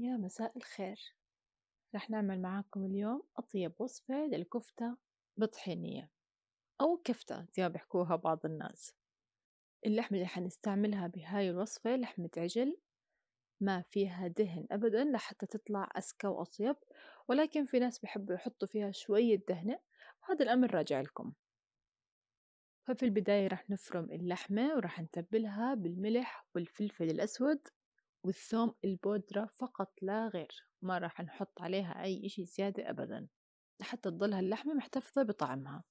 يا مساء الخير رح نعمل معاكم اليوم أطيب وصفة للكفتة بطحينية أو كفتة زي ما بيحكوها بعض الناس اللحمة اللي حنستعملها بهاي الوصفة لحمة عجل ما فيها دهن أبدا لحتى تطلع أسكى وأطيب ولكن في ناس بيحبوا يحطوا فيها شوية دهنة وهذا الأمر راجع لكم ففي البداية رح نفرم اللحمة ورح نتبلها بالملح والفلفل الأسود والثوم البودرة فقط لا غير ما راح نحط عليها أي إشي زيادة أبدا لحتى تضلها اللحمة محتفظة بطعمها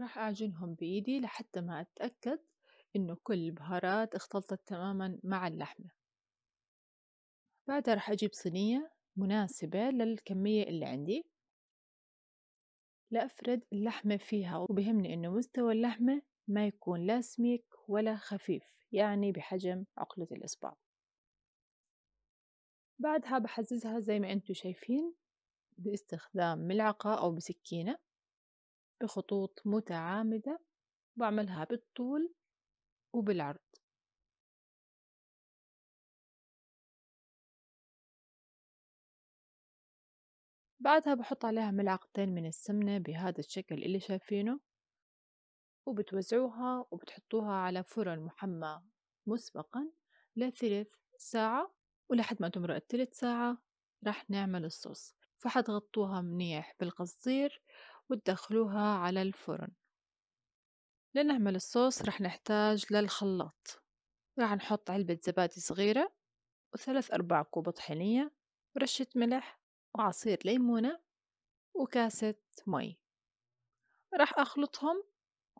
راح أعجنهم بإيدي لحتى ما أتأكد إنه كل البهارات اختلطت تماما مع اللحمة بعدها راح أجيب صينية مناسبة للكمية اللي عندي لأفرد اللحمة فيها وبهمني إنه مستوى اللحمة ما يكون لا سميك ولا خفيف يعني بحجم عقلة الإصبع بعدها بحززها زي ما انتو شايفين باستخدام ملعقة أو بسكينة بخطوط متعامدة بعملها بالطول وبالعرض بعدها بحط عليها ملعقتين من السمنة بهذا الشكل اللي شايفينه وبتوزعوها وبتحطوها على فرن محمى مسبقا لثلث ساعة ولحد ما تمرق الثلث ساعة راح نعمل الصوص فحتغطوها منيح بالقصدير وتدخلوها على الفرن لنعمل الصوص راح نحتاج للخلاط راح نحط علبة زبادي صغيرة وثلاث أرباع كوب طحينية ورشة ملح وعصير ليمونة وكاسة مي راح أخلطهم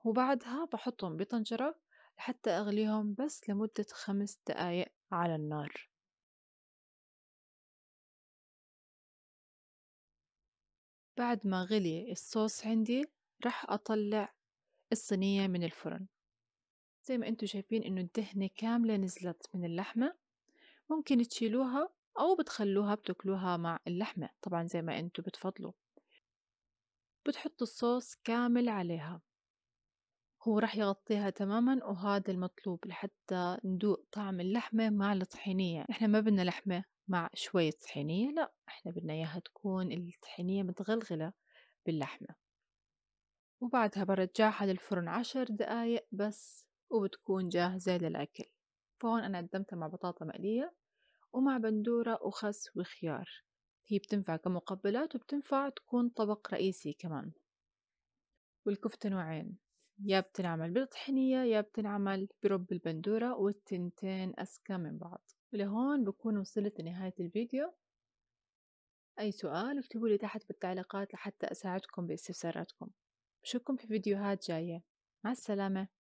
وبعدها بحطهم بطنجرة لحتى أغليهم بس لمدة خمس دقايق على النار بعد ما غلي الصوص عندي رح أطلع الصينية من الفرن زي ما أنتوا شايفين انه الدهنة كاملة نزلت من اللحمة ممكن تشيلوها او بتخلوها بتاكلوها مع اللحمة طبعا زي ما أنتوا بتفضلوا بتحطوا الصوص كامل عليها هو راح يغطيها تماما وهذا المطلوب لحتى ندوق طعم اللحمة مع الطحينية احنا ما بدنا لحمة مع شوية طحينية لا احنا بدنا اياها تكون الطحينية متغلغلة باللحمة وبعدها برجعها للفرن عشر دقايق بس وبتكون جاهزة للأكل فهون أنا قدمتها مع بطاطا مقلية ومع بندورة وخس وخيار هي بتنفع كمقبلات وبتنفع تكون طبق رئيسي كمان والكفتة نوعين يا بتنعمل بالطحينية يا بتنعمل برب البندورة والتنتين أسكى من بعض ولهون بكون وصلت لنهاية الفيديو أي سؤال اكتبوا لي تحت بالتعليقات لحتى أساعدكم باستفساراتكم بشوفكم في فيديوهات جاية مع السلامة